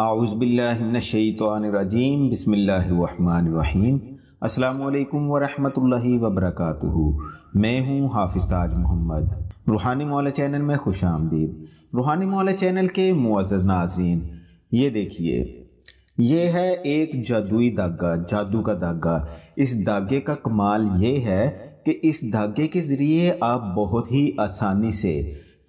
आउज़बिल्लिनशैतरजीम बसमीम अल्लाम वरहमल वबरक मैं हूँ हाफिज ताज मोहम्मद रूहानी मौला चैनल में खुश आमदीद रूहानी मौला चैनल के मुआज़ नाजरीन ये देखिए ये है एक जादुई धागा जादू का धागा इस धागे का कमाल ये है कि इस धागे के ज़रिए आप बहुत ही आसानी से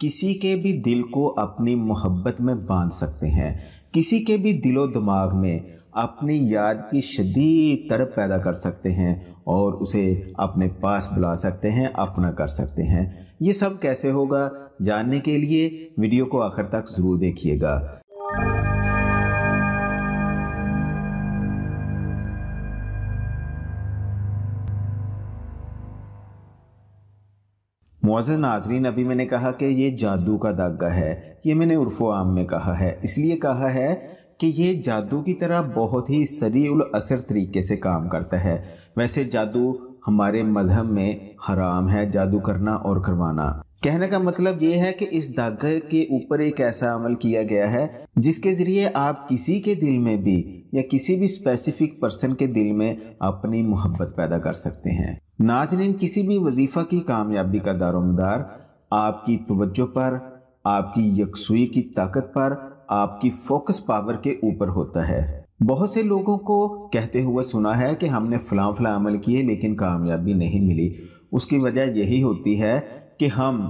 किसी के भी दिल को अपनी मोहब्बत में बांध सकते हैं किसी के भी दिलो दिमाग में अपनी याद की शदीद तड़प पैदा कर सकते हैं और उसे अपने पास बुला सकते हैं अपना कर सकते हैं ये सब कैसे होगा जानने के लिए वीडियो को आखिर तक ज़रूर देखिएगा मौज़ नाजरीन अभी मैंने कहा कि ये जादू का दागा है ये मैंने उर्फ आम में कहा है इसलिए कहा है कि ये जादू की तरह बहुत ही सरील असर तरीके से काम करता है वैसे जादू हमारे मज़हब में हराम है जादू करना और करवाना कहने का मतलब ये है कि इस दागे के ऊपर एक ऐसा अमल किया गया है जिसके ज़रिए आप किसी के दिल में भी या किसी भी स्पेसिफिक पर्सन के दिल में अपनी मोहब्बत पैदा कर सकते हैं नाजरीन किसी भी वजीफ़ा की कामयाबी का दारोमदार आपकी तवज्जो पर आपकी यकसुई की ताकत पर आपकी फोकस पावर के ऊपर होता है बहुत से लोगों को कहते हुए सुना है कि हमने फलां फलां अमल किए लेकिन कामयाबी नहीं मिली उसकी वजह यही होती है कि हम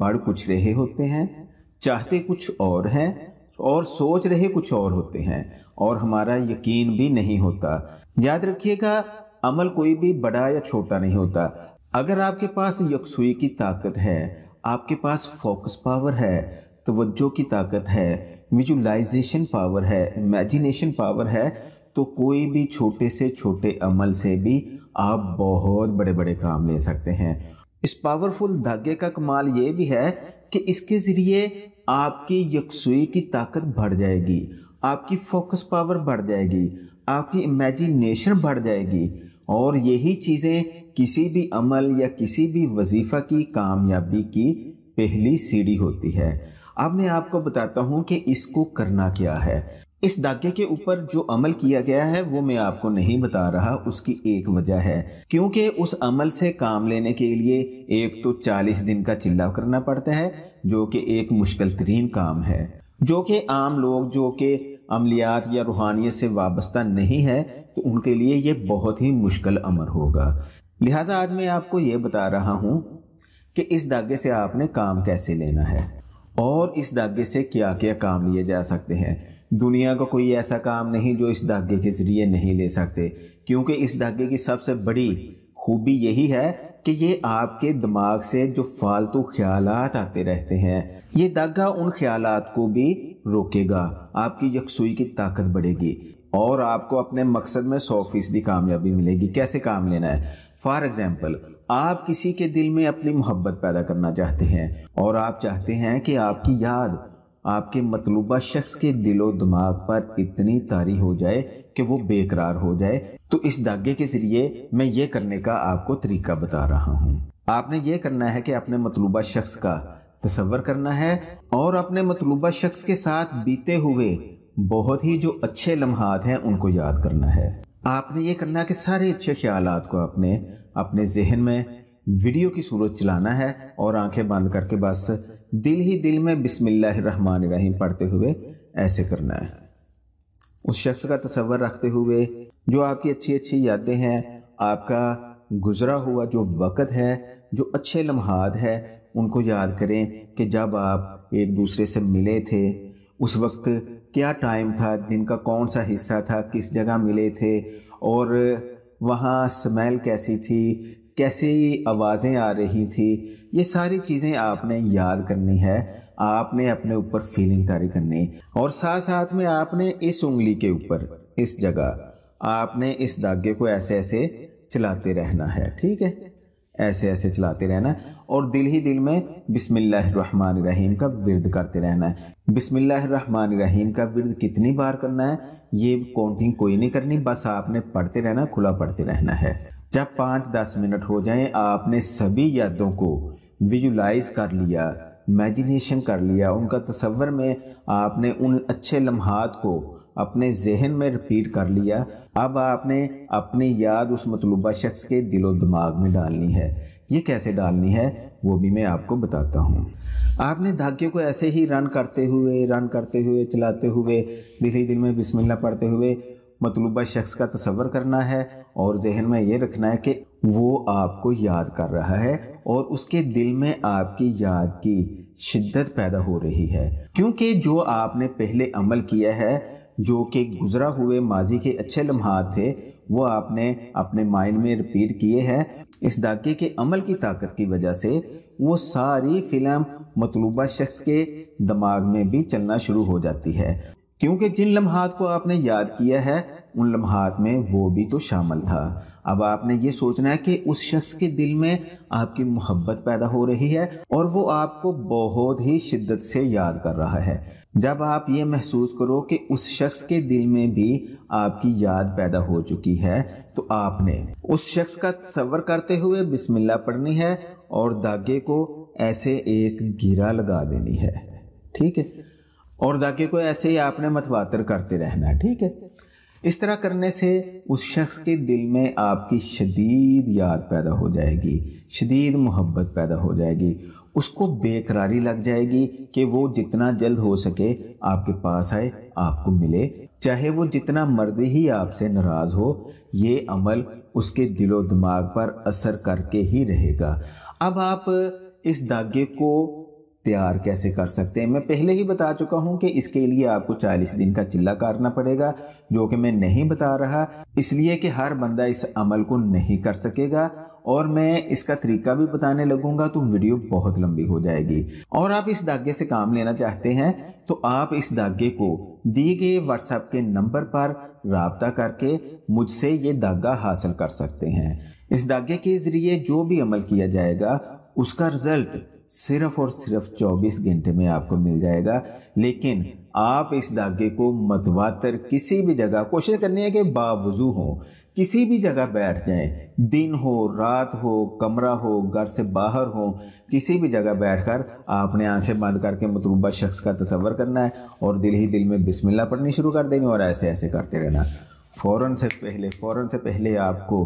पढ़ कुछ रहे होते हैं चाहते कुछ और हैं और सोच रहे कुछ और होते हैं और हमारा यकीन भी नहीं होता याद रखिएगा अमल कोई भी बड़ा या छोटा नहीं होता अगर आपके पास यकसुई की ताकत है आपके पास फोकस पावर है तवज्जो की ताकत है विजुलाइजेशन पावर है इमेजिनेशन पावर है तो कोई भी छोटे से छोटे अमल से भी आप बहुत बड़े बड़े काम ले सकते हैं इस पावरफुल धागे का कमाल ये भी है कि इसके ज़रिए आपकी यकसुई की ताकत बढ़ जाएगी आपकी फोकस पावर बढ़ जाएगी आपकी इमेजिनेशन बढ़ जाएगी और यही चीज़ें किसी भी अमल या किसी भी वजीफ़ा की कामयाबी की पहली सीढ़ी होती है अब मैं आपको बताता हूँ कि इसको करना क्या है इस धागे के ऊपर जो अमल किया गया है वो मैं आपको नहीं बता रहा उसकी एक वजह है क्योंकि उस अमल से काम लेने के लिए एक तो 40 दिन का चिल्ला करना पड़ता है जो कि एक मुश्किल तरीन काम है जो कि आम लोग जो कि अमलियात या रूहानियत से वाबस्ता नहीं है तो उनके लिए ये बहुत ही मुश्किल अमर होगा लिहाजा आज मैं आपको ये बता रहा हूँ कि इस दागे से आपने काम कैसे लेना है और इस दागे से क्या क्या काम लिए जा सकते हैं दुनिया का को कोई ऐसा काम नहीं जो इस धागे के ज़रिए नहीं ले सकते क्योंकि इस धागे की सबसे बड़ी खूबी यही है कि ये आपके दिमाग से जो फालतू ख्याल आते रहते हैं ये धागा उन ख्याल को भी रोकेगा आपकी यकसुई की ताकत बढ़ेगी और आपको अपने मकसद में सौ फीसदी कामयाबी मिलेगी कैसे काम लेना है फॉर एग्ज़ाम्पल आप किसी के दिल में अपनी मोहब्बत पैदा करना चाहते हैं और आप चाहते हैं कि आपकी याद आपके मतलूबा शख्स के दिलो दिमाग पर इतनी तारी हो जाए कि वो बेकरार हो जाए तो इस धागे के ज़रिए मैं ये करने का आपको तरीका बता रहा हूँ आपने ये करना है कि अपने मतलूबा शख्स का तस्वर करना है और अपने मतलूबा शख्स के साथ बीते हुए बहुत ही जो अच्छे लम्हात हैं उनको याद करना है आपने ये करना है कि सारे अच्छे ख्याल को आपने अपने जहन में वीडियो की सूरत चलाना है और आंखें बंद करके बस दिल ही दिल में रहीम पढ़ते हुए ऐसे करना है उस शख्स का तस्वर रखते हुए जो आपकी अच्छी अच्छी यादें हैं आपका गुजरा हुआ जो वक़्त है जो अच्छे लम्हात है उनको याद करें कि जब आप एक दूसरे से मिले थे उस वक्त क्या टाइम था दिन का कौन सा हिस्सा था किस जगह मिले थे और वहाँ स्मेल कैसी थी कैसी आवाज़ें आ रही थी ये सारी चीज़ें आपने याद करनी है आपने अपने ऊपर फीलिंग तारी करनी और साथ साथ में आपने इस उंगली के ऊपर इस जगह आपने इस धागे को ऐसे ऐसे चलाते रहना है ठीक है ऐसे ऐसे चलाते रहना और दिल ही दिल में बिसमिल्लाहमान रहीम का विरद करते रहना है बिसमिल्लाहमान रहीम का विरद कितनी बार करना है ये काउंटिंग कोई नहीं करनी बस आपने पढ़ते रहना खुला पढ़ते रहना है जब पाँच दस मिनट हो जाएं आपने सभी यादों को विजुलाइज कर लिया इमेजिनेशन कर लिया उनका तस्वर में आपने उन अच्छे लम्हात को अपने जहन में रिपीट कर लिया अब आपने अपनी याद उस मतलूबा शख्स के दिलो दिमाग में डालनी है ये कैसे डालनी है वो भी मैं आपको बताता हूँ आपने धागे को ऐसे ही रन करते हुए रन करते हुए चलाते हुए दिल ही दिल में बिस्मिल्लाह पढ़ते हुए मतलूबा शख्स का तस्वर करना है और जहन में ये रखना है कि वो आपको याद कर रहा है और उसके दिल में आपकी याद की शिद्दत पैदा हो रही है क्योंकि जो आपने पहले अमल किया है जो कि गुजरा हुए माजी के अच्छे लम्हात थे वो आपने अपने माइंड में रिपीट किए हैं इस दागे के अमल की ताकत की वजह से वो सारी फिल्म मतलूबा शख्स के दिमाग में भी चलना शुरू हो जाती है क्योंकि जिन लम्हात को आपने याद किया है उन लम्हात में वो भी तो शामिल था अब आपने ये सोचना है कि उस शख्स के दिल में आपकी मोहब्बत पैदा हो रही है और वो आपको बहुत ही शिद्दत से याद कर रहा है जब आप ये महसूस करो कि उस शख्स के दिल में भी आपकी याद पैदा हो चुकी है तो आपने उस शख्स का तस्वर करते हुए बिस्मिल्लाह पढ़नी है और धागे को ऐसे एक गिरा लगा देनी है ठीक है और धागे को ऐसे ही आपने मतवातर करते रहना ठीक है इस तरह करने से उस शख्स के दिल में आपकी शदीद याद पैदा हो जाएगी शदीद मोहब्बत पैदा हो जाएगी उसको बेकरारी लग जाएगी कि वो जितना जल्द हो सके आपके पास आए आपको मिले चाहे वो जितना मर्द ही आपसे नाराज़ हो ये अमल उसके दिलो दिमाग पर असर करके ही रहेगा अब आप इस दागे को तैयार कैसे कर सकते हैं मैं पहले ही बता चुका हूं कि इसके लिए आपको 40 दिन का चिल्ला काटना पड़ेगा जो कि मैं नहीं बता रहा इसलिए कि हर बंदा इस अमल को नहीं कर सकेगा और मैं इसका तरीका भी बताने लगूंगा तो वीडियो बहुत लंबी हो जाएगी और आप इस धागे से काम लेना चाहते हैं तो आप इस धागे को दिए गए व्हाट्सएप के नंबर पर रबता करके मुझसे ये धागा हासिल कर सकते हैं इस धागे के ज़रिए जो भी अमल किया जाएगा उसका रिजल्ट सिर्फ और सिर्फ 24 घंटे में आपको मिल जाएगा लेकिन आप इस धागे को मतवातर किसी भी जगह कोशिश करनी है कि बावजू हो किसी भी जगह बैठ जाएं दिन हो रात हो कमरा हो घर से बाहर हो किसी भी जगह बैठकर आपने आंखें बंद करके मतलूबा शख्स का तस्वर करना है और दिल ही दिल में बिस्मिल्लाह पढ़नी शुरू कर देनी और ऐसे ऐसे करते रहना फ़ौर से पहले फ़ौर से पहले आपको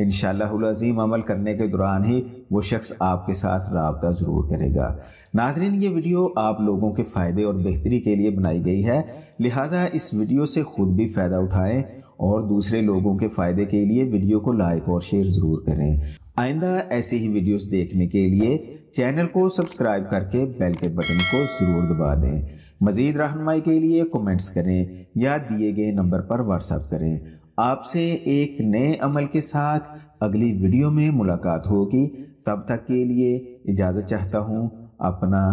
इन शजीम अमल करने के दौरान ही वो शख्स आपके साथ रबता ज़रूर करेगा नाजरीन ये वीडियो आप लोगों के फ़ायदे और बेहतरी के लिए बनाई गई है लिहाजा इस वीडियो से ख़ुद भी फ़ायदा उठाएँ और दूसरे लोगों के फ़ायदे के लिए वीडियो को लाइक और शेयर ज़रूर करें आइंदा ऐसी ही वीडियोस देखने के लिए चैनल को सब्सक्राइब करके बेल के बटन को ज़रूर दबा दें मज़ीद रहनमाई के लिए कमेंट्स करें या दिए गए नंबर पर व्हाट्सएप करें आपसे एक नए अमल के साथ अगली वीडियो में मुलाकात होगी तब तक के लिए इजाज़त चाहता हूँ अपना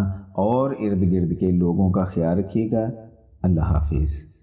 और इर्द गिर्द के लोगों का ख्याल रखिएगा अल्लाह हाफिज़